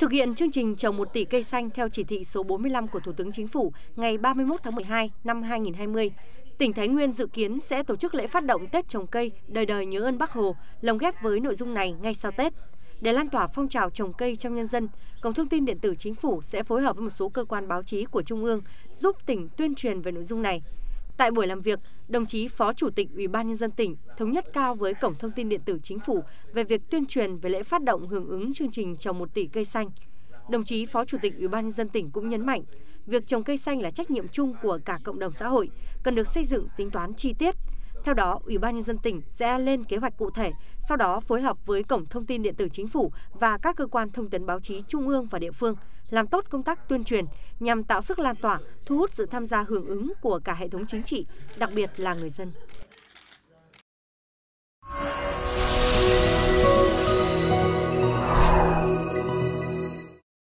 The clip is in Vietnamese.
Thực hiện chương trình trồng 1 tỷ cây xanh theo chỉ thị số 45 của Thủ tướng Chính phủ ngày 31 tháng 12 năm 2020, tỉnh Thái Nguyên dự kiến sẽ tổ chức lễ phát động Tết trồng cây đời đời nhớ ơn Bác Hồ, lồng ghép với nội dung này ngay sau Tết. Để lan tỏa phong trào trồng cây trong nhân dân, Cổng thông tin điện tử chính phủ sẽ phối hợp với một số cơ quan báo chí của Trung ương giúp tỉnh tuyên truyền về nội dung này. Tại buổi làm việc, đồng chí Phó Chủ tịch Ủy ban nhân dân tỉnh thống nhất cao với Cổng thông tin điện tử chính phủ về việc tuyên truyền về lễ phát động hưởng ứng chương trình trồng 1 tỷ cây xanh. Đồng chí Phó Chủ tịch Ủy ban nhân dân tỉnh cũng nhấn mạnh, việc trồng cây xanh là trách nhiệm chung của cả cộng đồng xã hội, cần được xây dựng tính toán chi tiết, theo đó, Ủy ban nhân dân tỉnh sẽ lên kế hoạch cụ thể, sau đó phối hợp với Cổng thông tin điện tử chính phủ và các cơ quan thông tấn báo chí trung ương và địa phương làm tốt công tác tuyên truyền nhằm tạo sức lan tỏa, thu hút sự tham gia hưởng ứng của cả hệ thống chính trị, đặc biệt là người dân.